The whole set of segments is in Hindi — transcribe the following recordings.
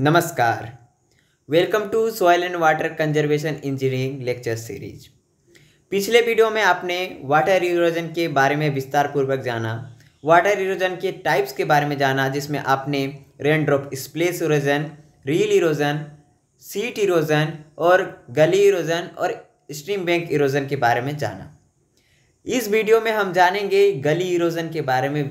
नमस्कार welcome to soil and water conservation engineering lecture series पिछले वीडियो में आपने वाटर इरोजन के बारे में विस्तार पूर्वक जाना वाटर इरोजन के टाइप्स के बारे में जाना जिसमें आपने raindrop splash erosion rill erosion sheet erosion और गली इरोजन और स्ट्रीम बैंक इरोजन के बारे में जाना इस वीडियो में हम जानेंगे गली इरोजन के बारे में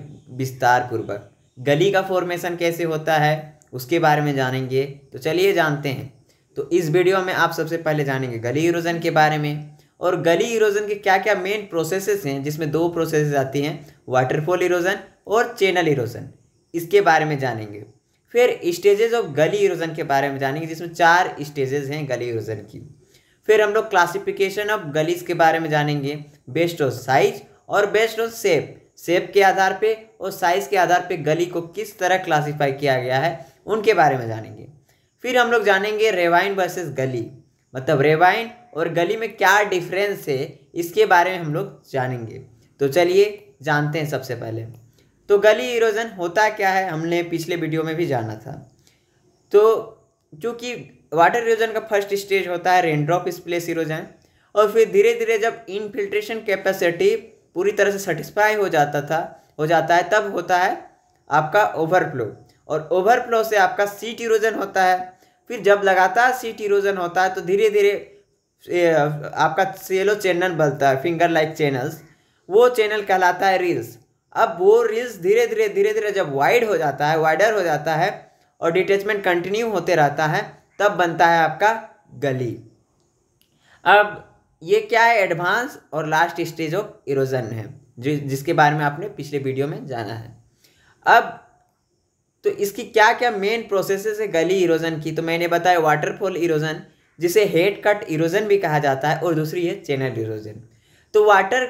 विस्तार पूर्वक गली का फॉर्मेशन कैसे होता है उसके बारे में जानेंगे तो चलिए जानते हैं तो इस वीडियो में आप सबसे पहले जानेंगे गली इरोजन के बारे में और गली इरोजन के क्या क्या मेन प्रोसेसेस हैं जिसमें दो प्रोसेसेस आती हैं वाटरफॉल इरोजन और चैनल इरोजन इसके बारे में जानेंगे फिर स्टेजेस ऑफ गली इरोजन के बारे में जानेंगे जिसमें चार स्टेजेस हैं गली इरोजन की फिर हम लोग क्लासिफिकेशन ऑफ गलीज के बारे में जानेंगे बेस्ट ऑफ साइज और बेस्ट ऑफ सेप सेप के आधार पे और साइज के आधार पे गली को किस तरह क्लासिफाई किया गया है उनके बारे में जानेंगे फिर हम लोग जानेंगे रेवाइन वर्सेस गली मतलब रेवाइन और गली में क्या डिफरेंस है इसके बारे में हम लोग जानेंगे तो चलिए जानते हैं सबसे पहले तो गली इरोजन होता क्या है हमने पिछले वीडियो में भी जाना था तो क्योंकि वाटर इरोजन का फर्स्ट स्टेज होता है रेनड्रॉप स्प्लेस इरोजन और फिर धीरे धीरे जब इनफिल्ट्रेशन कैपेसिटी पूरी तरह से सेटिस्फाई हो जाता था हो जाता है तब होता है आपका ओवरफ्लो और ओवरफ्लो से आपका सीट इरोजन होता है फिर जब लगातार सीट इरोजन होता है तो धीरे धीरे आपका सेलो चैनल बनता है फिंगर लाइक चैनल्स वो चैनल कहलाता है रील्स अब वो रील्स धीरे धीरे धीरे धीरे जब वाइड हो जाता है वाइडर हो जाता है और डिटेचमेंट कंटिन्यू होते रहता है तब बनता है आपका गली अब ये क्या है एडवांस और लास्ट स्टेज ऑफ इरोजन है जिसके बारे में आपने पिछले वीडियो में जाना है अब तो इसकी क्या क्या मेन प्रोसेसेस है गली इरोजन की तो मैंने बताया वाटरफॉल इरोजन जिसे हेड कट इरोजन भी कहा जाता है और दूसरी है चैनल इरोजन तो वाटर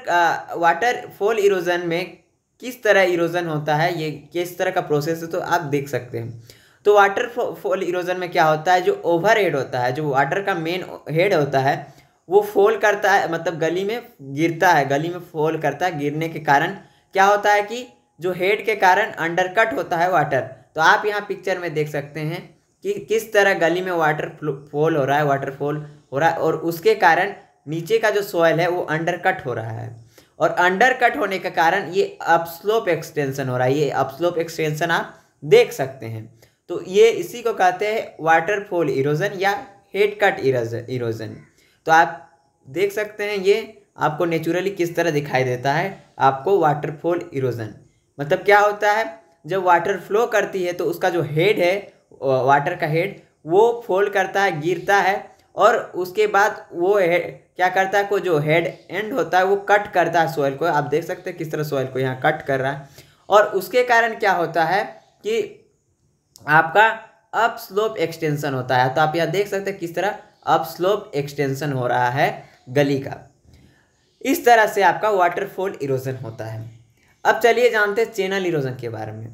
वाटरफॉल इरोजन में किस तरह इरोजन होता है ये किस तरह का प्रोसेस है तो आप देख सकते हैं तो वाटर फॉल इरोजन में क्या होता है जो ओवर हेड होता है जो वाटर का मेन हेड होता है वो फॉल करता है मतलब गली में गिरता है गली में फॉल करता है गिरने के कारण क्या होता है कि जो हेड के कारण अंडरकट होता है वाटर तो आप यहाँ पिक्चर में देख सकते हैं कि किस तरह गली में वाटर फॉल हो रहा है वाटरफॉल हो रहा है और उसके कारण नीचे का जो सॉयल है वो अंडर कट हो रहा है और अंडर कट होने का कारण ये अपस्लोप एक्सटेंशन हो रहा है ये अपस्लोप एक्सटेंशन आप देख सकते हैं तो ये इसी को कहते हैं वाटरफॉल इरोजन या हेड कट इरोजन तो आप देख सकते हैं ये आपको नेचुरली किस तरह दिखाई देता है आपको वाटरफॉल इरोजन मतलब क्या होता है जब वाटर फ्लो करती है तो उसका जो हेड है वाटर का हेड वो फोल्ड करता है गिरता है और उसके बाद वो क्या करता है को जो हेड एंड होता है वो कट करता है सोयल को आप देख सकते हैं किस तरह सोयल को यहाँ कट कर रहा है और उसके कारण क्या होता है कि आपका अप स्लोप एक्सटेंशन होता है तो आप यहाँ देख सकते हैं किस तरह अप स्लोप एक्सटेंशन हो रहा है गली का इस तरह से आपका वाटरफॉल इरोजन होता है अब चलिए जानते हैं चेनल इरोजन के बारे में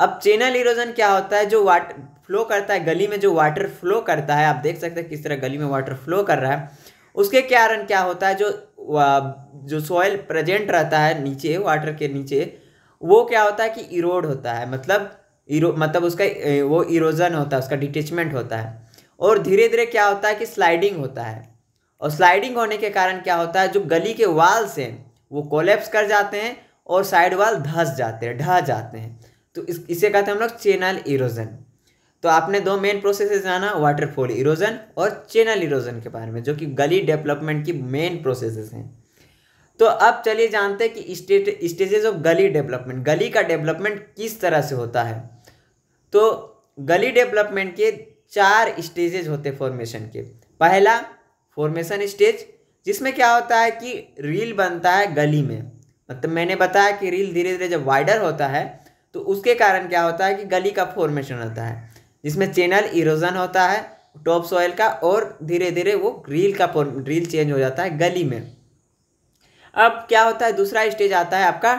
अब चेनल इरोजन क्या होता है जो वाट फ्लो करता है गली में जो वाटर फ्लो करता है आप देख सकते हैं किस तरह गली में वाटर फ्लो कर रहा है उसके कारण क्या होता है जो जो सॉयल प्रेजेंट रहता है नीचे वाटर के नीचे वो क्या होता है कि इरोड होता है मतलब इरो मतलब उसका वो इरोजन होता है उसका डिटेचमेंट होता है और धीरे धीरे क्या होता है कि स्लाइडिंग होता है और स्लाइडिंग होने के कारण क्या होता है जो गली के वाल्स हैं वो कोलेप्स कर जाते हैं और साइड वाल धस जाते हैं ढह जाते हैं तो इस इसे कहते हैं हम लोग चेनल इरोजन तो आपने दो मेन प्रोसेसेस जाना वाटरफॉल इरोजन और चेनल इरोजन के बारे में जो कि गली डेवलपमेंट की मेन प्रोसेसेस हैं तो अब चलिए जानते हैं कि state stages of gully development gully का डेवलपमेंट किस तरह से होता है तो गली डेवलपमेंट के चार स्टेजेस होते फॉर्मेशन के पहला फॉर्मेशन स्टेज जिसमें क्या होता है कि रील बनता है गली में मतलब मैंने बताया कि रील धीरे धीरे जब वाइडर होता है तो उसके कारण क्या होता है कि गली का फॉर्मेशन होता है जिसमें चैनल इरोजन होता है टॉप सॉयल का और धीरे धीरे वो रील का रील चेंज हो जाता है गली में अब क्या होता है दूसरा स्टेज आता है आपका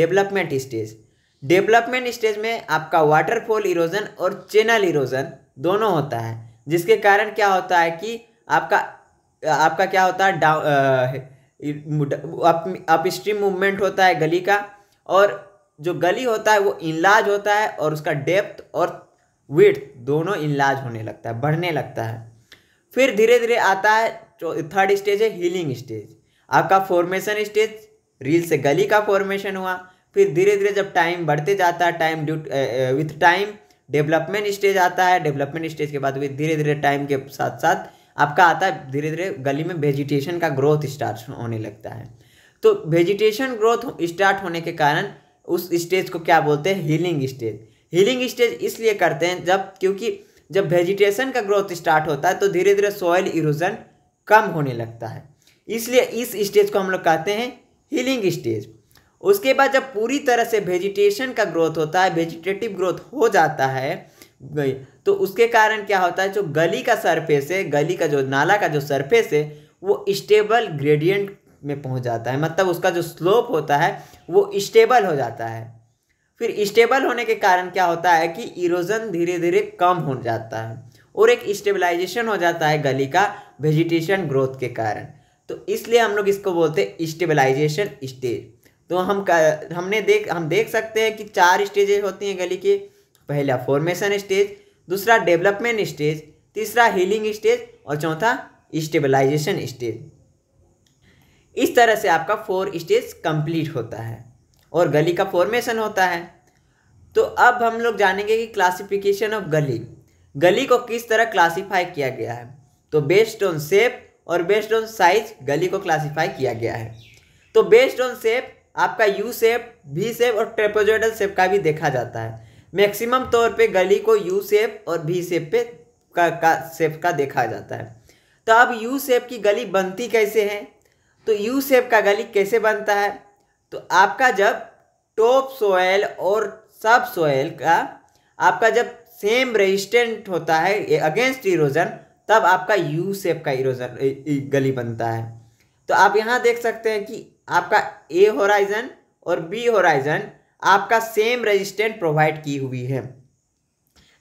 डेवलपमेंट स्टेज डेवलपमेंट स्टेज में आपका वाटरफॉल इरोजन और चैनल इरोजन दोनों होता है जिसके कारण क्या होता है कि आपका आपका क्या होता है डाउ अप, स्ट्रीम मूवमेंट होता है गली का और जो गली होता है वो इनलाज होता है और उसका डेप्थ और विथ दोनों इनलाज होने लगता है बढ़ने लगता है फिर धीरे धीरे आता है थर्ड स्टेज है हीलिंग स्टेज आपका फॉर्मेशन स्टेज रील से गली का फॉर्मेशन हुआ फिर धीरे धीरे जब टाइम बढ़ते जाता है time due with time development stage आता है डेवलपमेंट स्टेज के बाद विथ धीरे धीरे टाइम के साथ साथ आपका आता है धीरे धीरे गली में वेजिटेशन का ग्रोथ स्टार्ट होने लगता है तो वेजिटेशन ग्रोथ स्टार्ट होने के कारण उस स्टेज को क्या बोलते हैं हीलिंग स्टेज हीलिंग स्टेज इसलिए करते हैं जब क्योंकि जब वेजिटेशन का ग्रोथ स्टार्ट होता है तो धीरे धीरे सॉयल इरोजन कम होने लगता है इसलिए इस स्टेज को हम लोग कहते हैं हीलिंग स्टेज उसके बाद जब पूरी तरह से वेजिटेशन का ग्रोथ होता है वेजिटेटिव ग्रोथ हो जाता है गई तो उसके कारण क्या होता है जो गली का सरफेस है गली का जो नाला का जो सरफेस है वो स्टेबल ग्रेडियंट में पहुंच जाता है मतलब उसका जो स्लोप होता है वो स्टेबल हो जाता है फिर स्टेबल होने के कारण क्या होता है कि इरोजन धीरे धीरे कम हो जाता है और एक स्टेबलाइजेशन हो जाता है गली का वेजिटेशन ग्रोथ के कारण तो इसलिए हम लोग इसको बोलते हैं स्टेबलाइजेशन स्टेज तो हम हमने देख हम देख सकते हैं कि चार स्टेजेज होती हैं गली की पहला फॉर्मेशन स्टेज दूसरा डेवलपमेंट स्टेज तीसरा हीलिंग स्टेज और चौथा स्टेबलाइजेशन स्टेज इस तरह से आपका फोर स्टेज कंप्लीट होता है और गली का फॉर्मेशन होता है तो अब हम लोग जानेंगे कि क्लासिफिकेशन ऑफ गली गली को किस तरह क्लासिफाई किया गया है तो बेस्ड ऑन सेप और बेस्ड ऑन साइज गली को क्लासिफाई किया गया है तो बेस्ड ऑन सेप आपका यू सेप वी सेप और ट्रेपोजोडल सेप का भी देखा जाता है मैक्सिमम तौर पे गली को यू सेप और भी सेप पे का का सेप का देखा जाता है तो अब यू सेप की गली बनती कैसे है तो यू सेप का गली कैसे बनता है तो आपका जब टॉप सोयल और सब सोयल का आपका जब सेम रेजिस्टेंट होता है अगेंस्ट इरोजन तब आपका यू सेप का इरोजन गली बनता है तो आप यहाँ देख सकते हैं कि आपका ए होराइजन और बी होराइजन आपका सेम रेजिस्टेंट प्रोवाइड की हुई है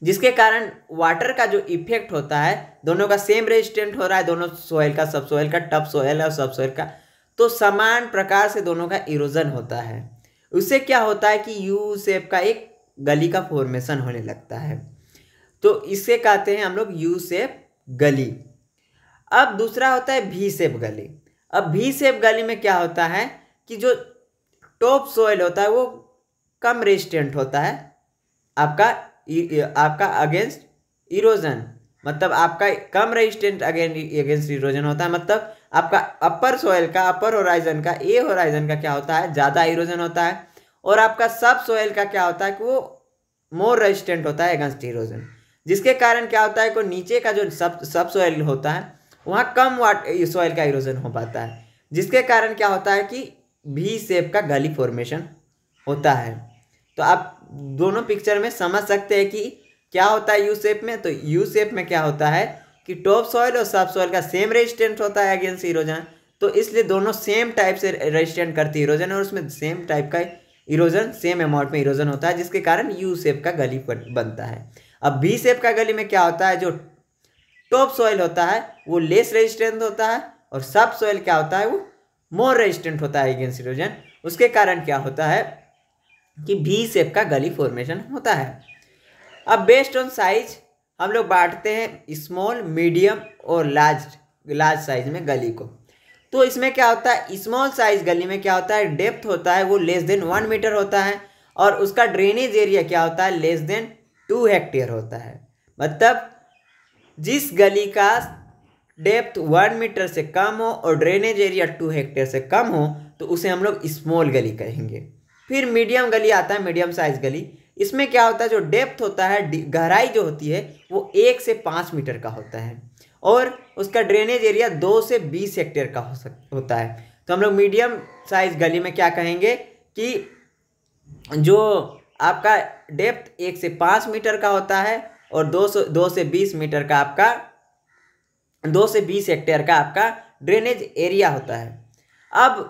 जिसके कारण वाटर का जो इफेक्ट होता है दोनों का सेम रेजिस्टेंट हो रहा है दोनों सोयल का सब सोयल का टप सोयल और सब सोयल का तो समान प्रकार से दोनों का इरोजन होता है उससे क्या होता है कि यू सेप का एक गली का फॉर्मेशन होने लगता है तो इसे कहते हैं हम लोग यू सेप गली अब दूसरा होता है भी सेप गली अब भी सेप गली में क्या होता है कि जो टॉप सोयल होता है वो कम रेजिस्टेंट होता है आपका आपका अगेंस्ट इरोजन मतलब आपका कम रेजिस्टेंट अगेन अगेंस्ट इरोजन होता है मतलब आपका अपर सोयल का अपर होराइजन का ए होराइजन का क्या होता है ज़्यादा इरोजन होता है और आपका सब सोयल का क्या होता है कि वो मोर रेजिस्टेंट होता है अगेंस्ट इरोजन जिसके कारण क्या होता है कि नीचे का जो सब सब सोयल होता है वहाँ कम वाट सोयल का इरोजन हो पाता है जिसके कारण क्या होता है कि भी सेप का गली फॉर्मेशन होता है तो आप दोनों पिक्चर में समझ सकते हैं कि क्या होता है यू सेप में तो यू सेप में क्या होता है कि टॉप सॉइल और सब सॉइल का सेम रेजिस्टेंस होता है अगेंस्ट इरोजन तो इसलिए दोनों सेम टाइप से रेजिस्टेंट करती है इरोजन और उसमें सेम टाइप का इरोजन सेम अमाउंट में इरोजन होता है जिसके कारण यू सेप का गली बनता है अब बी सेप का गली में क्या होता है जो टॉप सॉइल होता है वो लेस रेजिस्टेंट होता है और सब सॉइल क्या होता है वो मोर रेजिस्टेंट होता है अगेंस्ट इरोजन उसके कारण क्या होता है कि वी सेप का गली फॉर्मेशन होता है अब बेस्ड ऑन साइज हम लोग बांटते हैं स्मॉल मीडियम और लार्ज लार्ज साइज में गली को तो इसमें क्या होता है स्मॉल साइज गली में क्या होता है डेप्थ होता है वो लेस देन वन मीटर होता है और उसका ड्रेनेज एरिया क्या होता है लेस देन टू हेक्टेयर होता है मतलब जिस गली का डेप्थ वन मीटर से कम हो और ड्रेनेज एरिया टू हेक्टेयर से कम हो तो उसे हम लोग स्मॉल गली कहेंगे फिर मीडियम गली आता है मीडियम साइज गली इसमें क्या होता है जो डेप्थ होता है गहराई जो होती है वो एक से पाँच मीटर का होता है और उसका ड्रेनेज एरिया दो से बीस हेक्टेयर का हो सक होता है तो हम लोग मीडियम साइज गली में क्या कहेंगे कि जो आपका डेप्थ एक से पाँच मीटर का होता है और दो सौ दो से बीस मीटर का आपका दो से बीस हेक्टेयर का आपका ड्रेनेज एरिया होता है अब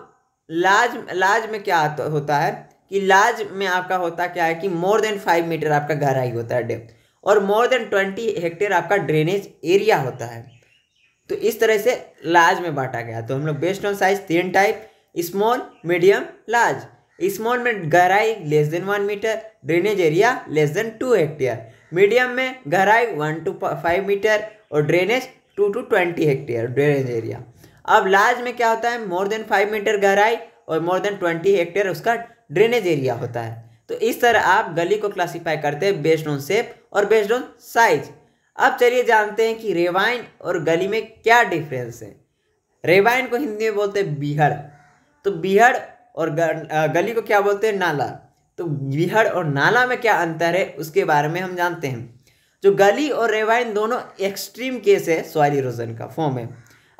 लाज लाज में क्या होता है कि लार्ज में आपका होता क्या है कि मोर देन फाइव मीटर आपका गहराई होता है डेप्थ और मोर देन ट्वेंटी हेक्टेयर आपका ड्रेनेज एरिया होता है तो इस तरह से लार्ज में बांटा गया तो हम लोग बेस्ट ऑन साइज तीन type small medium large small में गहराई less than one metre drainage area less than two hectare medium में गहराई वन टू फाइव मीटर और drainage two to twenty hectare drainage area अब लार्ज में क्या होता है मोर देन फाइव मीटर गहराई और मोर देन ट्वेंटी हेक्टेयर उसका ड्रेनेज एरिया होता है तो इस तरह आप गली को क्लासीफाई करते हैं बेस्ड ऑन सेप और बेस्ड ऑन साइज अब चलिए जानते हैं कि रेवाइन और गली में क्या डिफरेंस है रेवाइन को हिंदी में बोलते हैं बिहड़ तो बिहड़ और गली को क्या बोलते हैं नाला तो बिहड़ और नाला में क्या अंतर है उसके बारे में हम जानते हैं जो गली और रेवाइन दोनों एक्सट्रीम केस है सॉइल इरोजन का फॉर्म है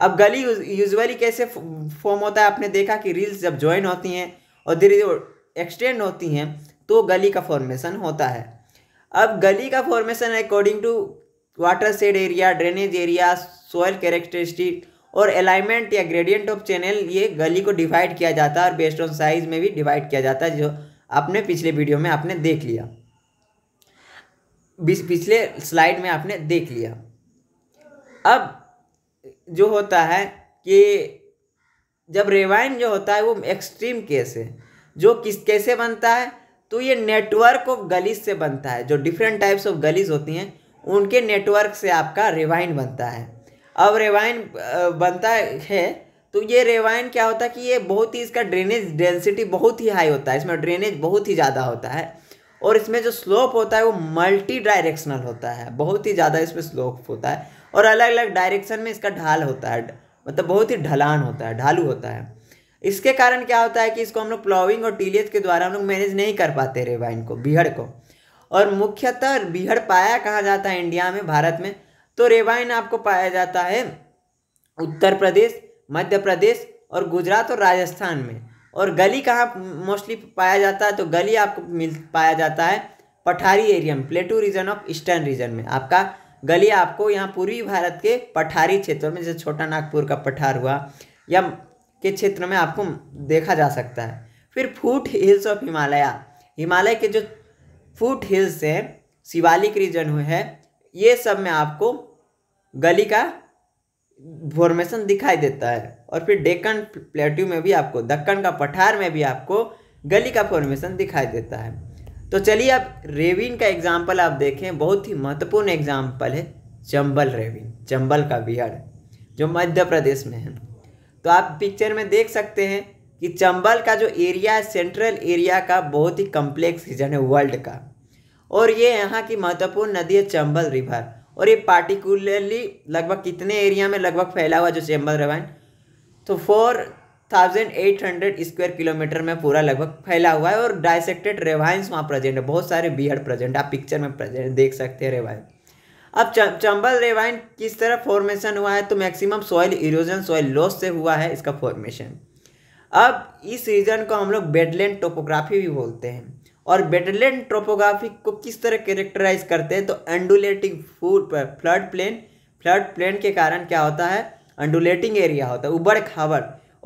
अब गली यूजली कैसे फॉर्म होता है आपने देखा कि रील्स जब ज्वाइन होती हैं और धीरे धीरे एक्सटेंड होती हैं तो गली का फॉर्मेशन होता है अब गली का formation according to watershed area drainage area soil characteristic और अलाइनमेंट या ग्रेडियंट ऑफ चैनल ये गली को डिवाइड किया जाता है और बेस्ड ऑन साइज में भी डिवाइड किया जाता है जो आपने पिछले वीडियो में आपने देख लिया पिछले स्लाइड में आपने देख लिया अब जो होता है कि जब रेवाइन जो होता है वो एक्सट्रीम केस है जो किस कैसे बनता है तो ये नेटवर्क ऑफ गलीज से बनता है जो डिफरेंट टाइप्स ऑफ गलीज होती हैं उनके नेटवर्क से आपका रेवाइन बनता है अब रेवाइन बनता है तो ये रेवाइन क्या होता है कि ये बहुत ही इसका ड्रेनेज डेंसिटी बहुत ही हाई होता है इसमें ड्रेनेज बहुत ही ज़्यादा होता है और इसमें जो स्लोप होता है वो मल्टी डायरेक्शनल होता है बहुत ही ज़्यादा इसमें स्लोप होता है और अलग अलग डायरेक्शन में इसका ढाल होता है मतलब बहुत ही ढलान होता है ढालू होता है इसके कारण क्या होता है कि इसको हम लोग प्लॉविंग और टीलियत के द्वारा हम लोग मैनेज नहीं कर पाते वाइन को बीहड़ को और मुख्यतः बीहड़ पाया कहा जाता है इंडिया में भारत में तो रेवाइन आपको पाया जाता है उत्तर प्रदेश मध्य प्रदेश और गुजरात और राजस्थान में और गली कहाँ मोस्टली पाया जाता है तो गली आपको मिल पाया जाता है पठारी एरिया में plateau region of eastern region में आपका गली आपको यहाँ पूर्वी भारत के पठारी क्षेत्रों में जैसे छोटा नागपुर का पठार हुआ या के क्षेत्र में आपको देखा जा सकता है फिर foothills of Himalaya Himalaya के जो फूट हिल्स हैं शिवालिक रीजन हुए है ये सब में आपको गली का फॉर्मेशन दिखाई देता है और फिर डेक्कन प्लेट्यू में भी आपको दक्कन का पठार में भी आपको गली का फॉर्मेशन दिखाई देता है तो चलिए आप रेविन का एग्जाम्पल आप देखें बहुत ही महत्वपूर्ण एग्जाम्पल है चंबल रेविन चंबल का बिहार जो मध्य प्रदेश में है तो आप पिक्चर में देख सकते हैं कि चंबल का जो एरिया है सेंट्रल एरिया का बहुत ही कम्प्लेक्स रीजन है वर्ल्ड का और ये यहाँ की महत्वपूर्ण नदी है चंबल रिवर और ये पार्टिकुलरली लगभग कितने एरिया में लगभग फैला हुआ जो चंबल रिवर तो four thousand eight hundred square kilometre में पूरा लगभग फैला हुआ है और डाइसेक्टेड रेवाइंस वहाँ प्रेजेंट है बहुत सारे बियड प्रेजेंट आप पिक्चर में प्रेजेंट देख सकते हैं रेवाइंस अब चंबल रेवाइन किस तरह फॉर्मेशन हुआ है तो maximum soil erosion soil loss से हुआ है इसका फॉर्मेशन अब इस रीजन को हम लोग बेडलैंड टोपोग्राफी भी बोलते हैं और बेडलैंड टोपोग्राफी को किस तरह कैरेक्टराइज करते हैं तो undulating flood flood plain flood plain के कारण क्या होता है अंडुलेटिंग एरिया होता है उबड़ खाबड़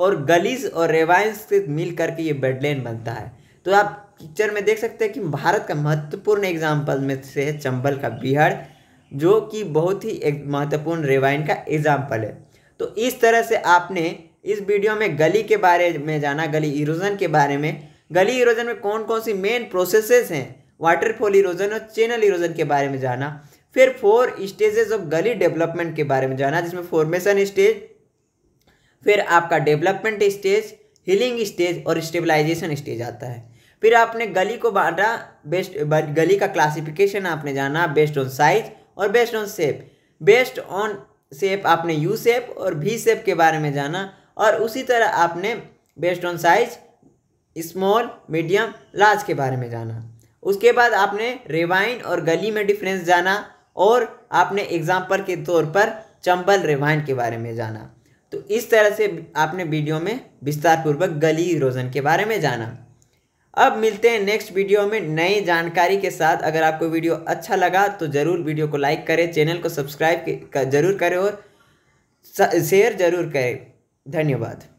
और गलीज और रेवाइंस से मिल करके ये बेडलैंड बनता है तो आप पिक्चर में देख सकते हैं कि भारत का महत्वपूर्ण एग्जाम्पल में से है चंबल का बिहार जो कि बहुत ही एक महत्वपूर्ण रिवाइन का एग्जाम्पल है तो इस तरह से आपने इस वीडियो में गली के बारे में जाना गली इरोजन के बारे में गली इरोजन में कौन कौन सी मेन प्रोसेसेस हैं वाटरफॉल इरोजन और चैनल इरोजन के बारे में जाना फिर four stages of gully development के बारे में जाना जिसमें फॉर्मेशन स्टेज फिर आपका डेवलपमेंट स्टेज हीलिंग स्टेज और स्टेबलाइजेशन स्टेज आता है फिर आपने गली को बांटा बेस्ट गली का क्लासिफिकेशन आपने जाना बेस्ड ऑन साइज़ और based on shape based on shape आपने यू सेप और भी सेप के बारे में जाना और उसी तरह आपने based on size small medium large के बारे में जाना उसके बाद आपने रिवाइन और गली में डिफरेंस जाना और आपने एग्जाम्पल के तौर पर चंबल रिवाइन के बारे में जाना तो इस तरह से आपने वीडियो में विस्तारपूर्वक गली रोजन के बारे में जाना अब मिलते हैं नेक्स्ट वीडियो में नई जानकारी के साथ अगर आपको वीडियो अच्छा लगा तो ज़रूर वीडियो को लाइक करें चैनल को सब्सक्राइब जरूर करें और शेयर जरूर करें धन्यवाद